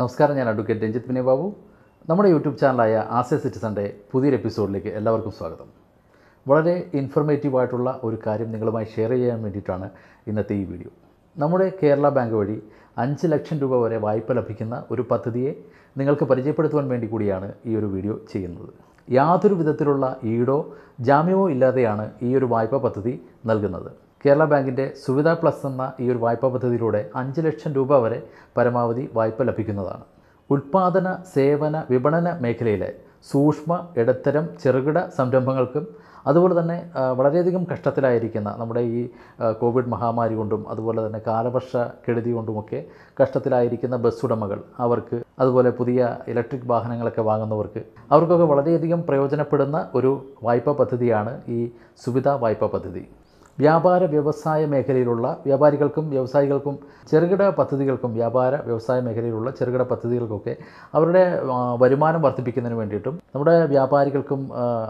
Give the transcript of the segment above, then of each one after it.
നമസ്കാരം ഞാൻ അഡ്വക്കേറ്റ് രഞ്ജിത് വിനയ് ബാബു നമ്മുടെ യൂട്യൂബ് ചാനലായ ആസ്യ സിറ്റിസൻ്റെ പുതിയൊരു എപ്പിസോഡിലേക്ക് എല്ലാവർക്കും സ്വാഗതം വളരെ ഇൻഫർമേറ്റീവായിട്ടുള്ള ഒരു കാര്യം നിങ്ങളുമായി ഷെയർ ചെയ്യാൻ വേണ്ടിയിട്ടാണ് ഇന്നത്തെ ഈ വീഡിയോ നമ്മുടെ കേരള ബാങ്ക് വഴി അഞ്ച് ലക്ഷം രൂപ വരെ വായ്പ ലഭിക്കുന്ന ഒരു പദ്ധതിയെ നിങ്ങൾക്ക് പരിചയപ്പെടുത്തുവാൻ വേണ്ടി കൂടിയാണ് ഈ ഒരു വീഡിയോ ചെയ്യുന്നത് യാതൊരു വിധത്തിലുള്ള ഈടോ ജാമ്യമോ ഇല്ലാതെയാണ് ഈ ഒരു വായ്പ പദ്ധതി നൽകുന്നത് കേരള ബാങ്കിൻ്റെ സുവിധ പ്ലസ് എന്ന ഈ ഒരു വായ്പാ പദ്ധതിയിലൂടെ അഞ്ച് ലക്ഷം രൂപ വരെ പരമാവധി വായ്പ ലഭിക്കുന്നതാണ് ഉൽപ്പാദന സേവന വിപണന മേഖലയിലെ സൂക്ഷ്മ ഇടത്തരം ചെറുകിട സംരംഭങ്ങൾക്കും അതുപോലെ തന്നെ വളരെയധികം കഷ്ടത്തിലായിരിക്കുന്ന നമ്മുടെ ഈ കോവിഡ് മഹാമാരി കൊണ്ടും അതുപോലെ തന്നെ കാലവർഷ കെടുതി കൊണ്ടുമൊക്കെ കഷ്ടത്തിലായിരിക്കുന്ന ബസ് ഉടമകൾ അവർക്ക് അതുപോലെ പുതിയ ഇലക്ട്രിക് വാഹനങ്ങളൊക്കെ വാങ്ങുന്നവർക്ക് അവർക്കൊക്കെ വളരെയധികം പ്രയോജനപ്പെടുന്ന ഒരു വായ്പാ പദ്ധതിയാണ് ഈ സുവിധ വായ്പാ പദ്ധതി വ്യാപാര വ്യവസായ മേഖലയിലുള്ള വ്യാപാരികൾക്കും വ്യവസായികൾക്കും ചെറുകിട പദ്ധതികൾക്കും വ്യാപാര വ്യവസായ മേഖലയിലുള്ള ചെറുകിട പദ്ധതികൾക്കൊക്കെ അവരുടെ വരുമാനം വർദ്ധിപ്പിക്കുന്നതിന് വേണ്ടിയിട്ടും നമ്മുടെ വ്യാപാരികൾക്കും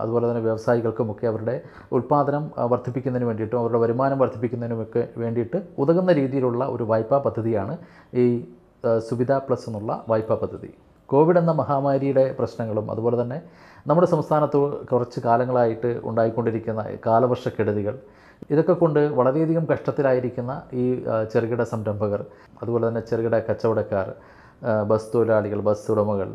അതുപോലെ തന്നെ വ്യവസായികൾക്കുമൊക്കെ അവരുടെ ഉൽപ്പാദനം വർദ്ധിപ്പിക്കുന്നതിന് വേണ്ടിയിട്ടും അവരുടെ വരുമാനം വർദ്ധിപ്പിക്കുന്നതിനുമൊക്കെ വേണ്ടിയിട്ട് ഉതകുന്ന രീതിയിലുള്ള ഒരു വായ്പാ പദ്ധതിയാണ് ഈ സുവിധ പ്ലസ് എന്നുള്ള വായ്പാ പദ്ധതി കോവിഡ് എന്ന മഹാമാരിയുടെ പ്രശ്നങ്ങളും അതുപോലെ തന്നെ നമ്മുടെ സംസ്ഥാനത്ത് കുറച്ച് കാലങ്ങളായിട്ട് ഉണ്ടായിക്കൊണ്ടിരിക്കുന്ന കാലവർഷക്കെടുതികൾ ഇതൊക്കെ കൊണ്ട് വളരെയധികം കഷ്ടത്തിലായിരിക്കുന്ന ഈ ചെറുകിട സംരംഭകർ അതുപോലെ തന്നെ ചെറുകിട കച്ചവടക്കാർ ബസ് തൊഴിലാളികൾ ബസ് ഉടമകൾ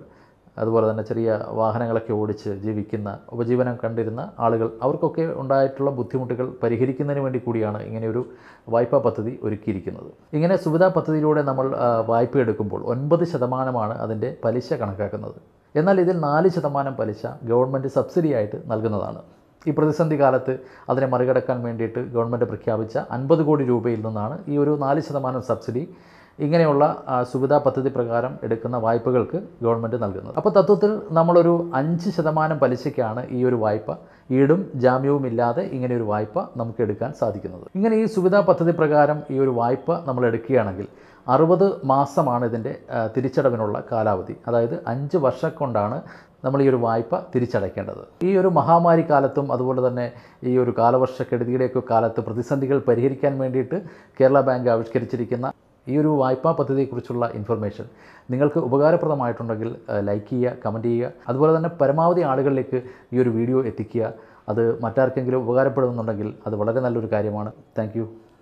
അതുപോലെ തന്നെ ചെറിയ വാഹനങ്ങളൊക്കെ ഓടിച്ച് ജീവിക്കുന്ന ഉപജീവനം കണ്ടിരുന്ന ആളുകൾ അവർക്കൊക്കെ ഉണ്ടായിട്ടുള്ള ബുദ്ധിമുട്ടുകൾ പരിഹരിക്കുന്നതിന് വേണ്ടി കൂടിയാണ് ഇങ്ങനെയൊരു വായ്പാ പദ്ധതി ഒരുക്കിയിരിക്കുന്നത് ഇങ്ങനെ സുവിധാ പദ്ധതിയിലൂടെ നമ്മൾ വായ്പ എടുക്കുമ്പോൾ ഒൻപത് ശതമാനമാണ് അതിൻ്റെ പലിശ കണക്കാക്കുന്നത് എന്നാൽ ഇതിൽ നാല് ശതമാനം പലിശ ഗവൺമെൻറ് സബ്സിഡിയായിട്ട് നൽകുന്നതാണ് ഈ പ്രതിസന്ധി കാലത്ത് അതിനെ മറികടക്കാൻ വേണ്ടിയിട്ട് ഗവൺമെൻറ് പ്രഖ്യാപിച്ച അൻപത് കോടി രൂപയിൽ നിന്നാണ് ഈ ഒരു നാല് ശതമാനം സബ്സിഡി ഇങ്ങനെയുള്ള സുവിധാ പദ്ധതി പ്രകാരം എടുക്കുന്ന വായ്പകൾക്ക് ഗവൺമെൻറ് നൽകുന്നത് അപ്പോൾ തത്വത്തിൽ നമ്മളൊരു അഞ്ച് ശതമാനം പലിശയ്ക്കാണ് ഈ ഒരു വായ്പ ഈടും ജാമ്യവും ഇല്ലാതെ ഇങ്ങനെ ഒരു വായ്പ നമുക്ക് എടുക്കാൻ സാധിക്കുന്നത് ഇങ്ങനെ ഈ സുവിധാ പദ്ധതി പ്രകാരം ഈ ഒരു വായ്പ നമ്മൾ എടുക്കുകയാണെങ്കിൽ അറുപത് മാസമാണ് ഇതിൻ്റെ തിരിച്ചടവിനുള്ള കാലാവധി അതായത് അഞ്ച് വർഷം കൊണ്ടാണ് നമ്മൾ ഈ ഒരു വായ്പ തിരിച്ചടയ്ക്കേണ്ടത് ഈ ഒരു മഹാമാരി കാലത്തും അതുപോലെ തന്നെ ഈ ഒരു കാലവർഷക്കെടുതിയുടെയൊക്കെ കാലത്ത് പ്രതിസന്ധികൾ പരിഹരിക്കാൻ വേണ്ടിയിട്ട് കേരള ബാങ്ക് ആവിഷ്കരിച്ചിരിക്കുന്ന ഈ ഒരു വായ്പാ പദ്ധതിയെക്കുറിച്ചുള്ള ഇൻഫർമേഷൻ നിങ്ങൾക്ക് ഉപകാരപ്രദമായിട്ടുണ്ടെങ്കിൽ ലൈക്ക് ചെയ്യുക കമൻറ്റ് ചെയ്യുക അതുപോലെ തന്നെ പരമാവധി ആളുകളിലേക്ക് ഈ ഒരു വീഡിയോ എത്തിക്കുക അത് മറ്റാർക്കെങ്കിലും ഉപകാരപ്പെടുന്നുണ്ടെങ്കിൽ അത് വളരെ നല്ലൊരു കാര്യമാണ് താങ്ക്